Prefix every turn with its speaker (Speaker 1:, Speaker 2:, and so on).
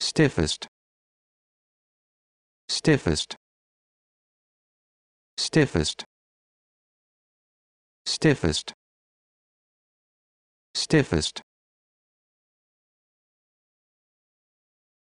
Speaker 1: stiffest stiffest stiffest stiffest stiffest